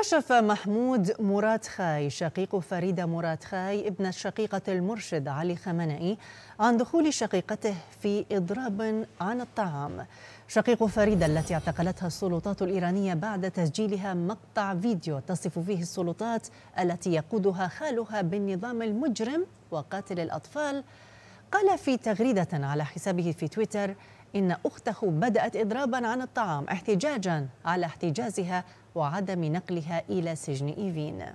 كشف محمود مراد خاي شقيق فريدة مراد خاي ابن شقيقة المرشد علي خمنائي عن دخول شقيقته في إضراب عن الطعام شقيق فريدة التي اعتقلتها السلطات الإيرانية بعد تسجيلها مقطع فيديو تصف فيه السلطات التي يقودها خالها بالنظام المجرم وقاتل الأطفال قال في تغريدة على حسابه في تويتر إن أخته بدأت إضرابا عن الطعام احتجاجا على احتجازها وعدم نقلها إلى سجن إيفين